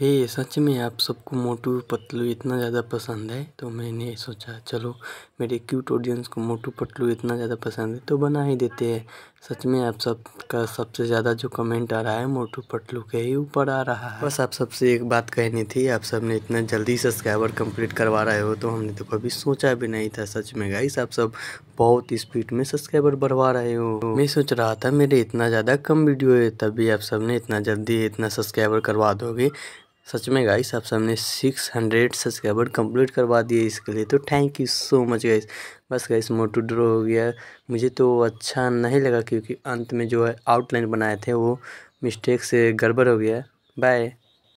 हे सच में आप सबको मोटू पतलू इतना ज़्यादा पसंद है तो मैंने सोचा चलो मेरे क्यूट ऑडियंस को मोटू पतलू इतना ज़्यादा पसंद है तो बना ही देते हैं सच में आप सब का सबसे ज़्यादा जो कमेंट आ रहा है मोटू पटलू के ही ऊपर आ रहा है बस आप सबसे एक बात कहनी थी आप सब ने इतना जल्दी सब्सक्राइबर कंप्लीट करवा रहे हो तो हमने तो कभी सोचा भी नहीं था सच में गाइस आप सब बहुत स्पीड में सब्सक्राइबर बढ़वा रहे हो मैं सोच रहा था मेरे इतना ज़्यादा कम वीडियो है तभी आप सब ने इतना जल्दी इतना सब्सक्राइबर करवा दोगे सच में गाइस आप सबने 600 सब्सक्राइबर कंप्लीट करवा दिए इसके लिए तो thank you so much guys बस गाइस मोटू ड्रॉ हो गया मुझे तो अच्छा नहीं लगा क्योंकि अंत में जो है आउटलाइन बनाए थे वो मिस्टेक से गड़बड़ हो गया बाय